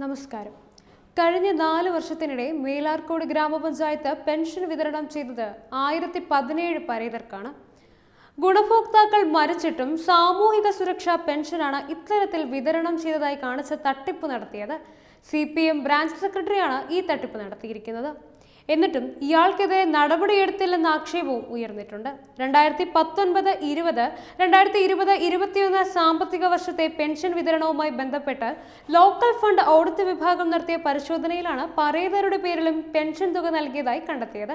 നമസ്കാരം കഴിഞ്ഞ നാല് വർഷത്തിനിടെ മേലാർക്കോട് ഗ്രാമപഞ്ചായത്ത് പെൻഷൻ വിതരണം ചെയ്തത് ആയിരത്തി പതിനേഴ് പരേതർക്കാണ് ഗുണഭോക്താക്കൾ മരിച്ചിട്ടും സാമൂഹിക സുരക്ഷാ പെൻഷനാണ് ഇത്തരത്തിൽ വിതരണം ചെയ്തതായി കാണിച്ച് തട്ടിപ്പ് നടത്തിയത് സി പി എം ബ്രാഞ്ച് സെക്രട്ടറിയാണ് ഈ തട്ടിപ്പ് നടത്തിയിരിക്കുന്നത് എന്നിട്ടും ഇയാൾക്കെതിരെ നടപടിയെടുത്തില്ലെന്ന ആക്ഷേപവും ഉയർന്നിട്ടുണ്ട് രണ്ടായിരത്തി പത്തൊൻപത് ഇരുപത് രണ്ടായിരത്തി ഇരുപത് ഇരുപത്തിയൊന്ന് സാമ്പത്തിക വർഷത്തെ പെൻഷൻ വിതരണവുമായി ബന്ധപ്പെട്ട് ലോക്കൽ ഫണ്ട് ഓഡിറ്റ് വിഭാഗം നടത്തിയ പരിശോധനയിലാണ് പരേതരുടെ പേരിലും പെൻഷൻ തുക നൽകിയതായി കണ്ടെത്തിയത്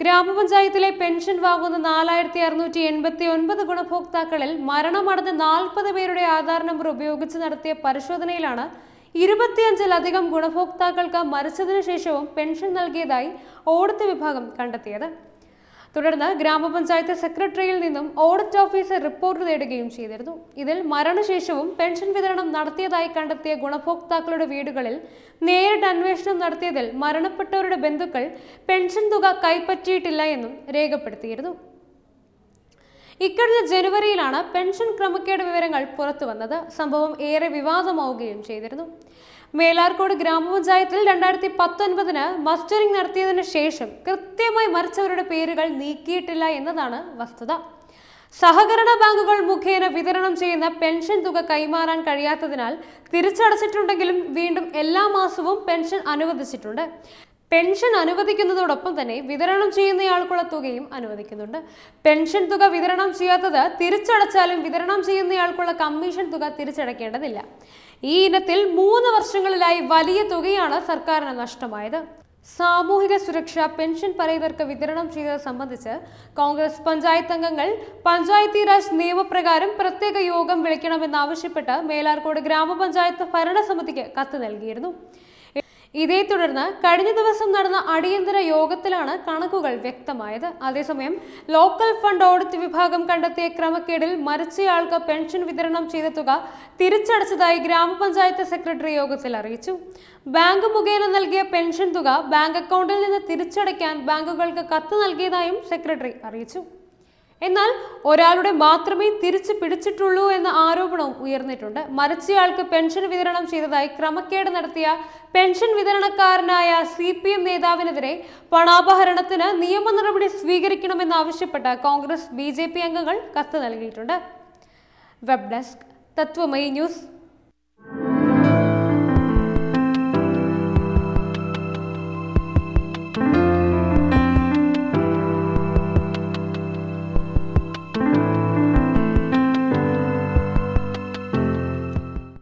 ഗ്രാമപഞ്ചായത്തിലെ പെൻഷൻ വാങ്ങുന്ന നാലായിരത്തി അറുന്നൂറ്റി എൺപത്തി ഒൻപത് ഗുണഭോക്താക്കളിൽ മരണമടഞ്ഞ നാൽപ്പത് പേരുടെ ആധാർ നമ്പർ ഉപയോഗിച്ച് നടത്തിയ പരിശോധനയിലാണ് ഇരുപത്തിയഞ്ചിലധികം ഗുണഭോക്താക്കൾക്ക് മരിച്ചതിനു ശേഷവും പെൻഷൻ നൽകിയതായി ഓഡിറ്റ് വിഭാഗം കണ്ടെത്തിയത് തുടർന്ന് ഗ്രാമപഞ്ചായത്ത് സെക്രട്ടറിയിൽ നിന്നും ഓഡിറ്റ് ഓഫീസർ റിപ്പോർട്ട് നേടുകയും ചെയ്തിരുന്നു ഇതിൽ മരണശേഷവും പെൻഷൻ വിതരണം നടത്തിയതായി കണ്ടെത്തിയ ഗുണഭോക്താക്കളുടെ വീടുകളിൽ നേരിട്ട് അന്വേഷണം നടത്തിയതിൽ മരണപ്പെട്ടവരുടെ ബന്ധുക്കൾ പെൻഷൻ തുക കൈപ്പറ്റിയിട്ടില്ല എന്നും രേഖപ്പെടുത്തിയിരുന്നു ഇക്കഴിഞ്ഞ ജനുവരിയിലാണ് പെൻഷൻ ക്രമക്കേട് വിവരങ്ങൾ പുറത്തു വന്നത് സംഭവം ഏറെ വിവാദമാവുകയും ചെയ്തിരുന്നു മേലാർക്കോട് ഗ്രാമപഞ്ചായത്തിൽ രണ്ടായിരത്തി പത്തൊൻപതിന് മസ്റ്ററിംഗ് നടത്തിയതിന് ശേഷം കൃത്യമായി മരിച്ചവരുടെ പേരുകൾ നീക്കിയിട്ടില്ല എന്നതാണ് വസ്തുത സഹകരണ ബാങ്കുകൾ മുഖേന വിതരണം ചെയ്യുന്ന പെൻഷൻ തുക കൈമാറാൻ കഴിയാത്തതിനാൽ തിരിച്ചടച്ചിട്ടുണ്ടെങ്കിലും വീണ്ടും എല്ലാ മാസവും പെൻഷൻ അനുവദിച്ചിട്ടുണ്ട് പെൻഷൻ അനുവദിക്കുന്നതോടൊപ്പം തന്നെ വിതരണം ചെയ്യുന്നയാൾക്കുള്ള തുകയും അനുവദിക്കുന്നുണ്ട് പെൻഷൻ തുക വിതരണം ചെയ്യാത്തത് തിരിച്ചടച്ചാലും വിതരണം ചെയ്യുന്നയാൾക്കുള്ള കമ്മീഷൻ തുക തിരിച്ചടയ്ക്കേണ്ടതില്ല ഈ ഇനത്തിൽ മൂന്ന് വർഷങ്ങളിലായി വലിയ തുകയാണ് സർക്കാരിന് നഷ്ടമായത് സാമൂഹിക സുരക്ഷ പെൻഷൻ പറയുന്നവർക്ക് വിതരണം ചെയ്തത് സംബന്ധിച്ച് കോൺഗ്രസ് പഞ്ചായത്ത് അംഗങ്ങൾ പഞ്ചായത്തി രാജ് നിയമപ്രകാരം പ്രത്യേക യോഗം വിളിക്കണമെന്നാവശ്യപ്പെട്ട് മേലാർക്കോട് ഗ്രാമപഞ്ചായത്ത് ഭരണസമിതിക്ക് കത്ത് നൽകിയിരുന്നു ഇതേ തുടർന്ന് കഴിഞ്ഞ ദിവസം നടന്ന അടിയന്തര യോഗത്തിലാണ് കണക്കുകൾ വ്യക്തമായത് അതേസമയം ലോക്കൽ ഫണ്ട് ഓഡിറ്റ് വിഭാഗം കണ്ടെത്തിയ ക്രമക്കേടിൽ മരിച്ചയാൾക്ക് പെൻഷൻ വിതരണം ചെയ്ത തുക തിരിച്ചടച്ചതായി ഗ്രാമപഞ്ചായത്ത് സെക്രട്ടറി യോഗത്തിൽ അറിയിച്ചു ബാങ്ക് മുഖേന നൽകിയ പെൻഷൻ തുക ബാങ്ക് അക്കൗണ്ടിൽ നിന്ന് തിരിച്ചടയ്ക്കാൻ ബാങ്കുകൾക്ക് കത്ത് നൽകിയതായും സെക്രട്ടറി അറിയിച്ചു എന്നാൽ ഒരാളുടെ മാത്രമേ തിരിച്ചു പിടിച്ചിട്ടുള്ളൂ എന്ന ആരോപണവും ഉയർന്നിട്ടുണ്ട് മരിച്ചയാൾക്ക് പെൻഷൻ വിതരണം ചെയ്തതായി ക്രമക്കേട് നടത്തിയ പെൻഷൻ വിതരണക്കാരനായ സി പി എം നേതാവിനെതിരെ പണാപഹരണത്തിന് നിയമ നടപടി സ്വീകരിക്കണമെന്നാവശ്യപ്പെട്ട് കോൺഗ്രസ് ബി ജെ പി അംഗങ്ങൾ കത്ത് നൽകിയിട്ടുണ്ട് വെബ് ഡെസ്ക് തത്വമയി ന്യൂസ്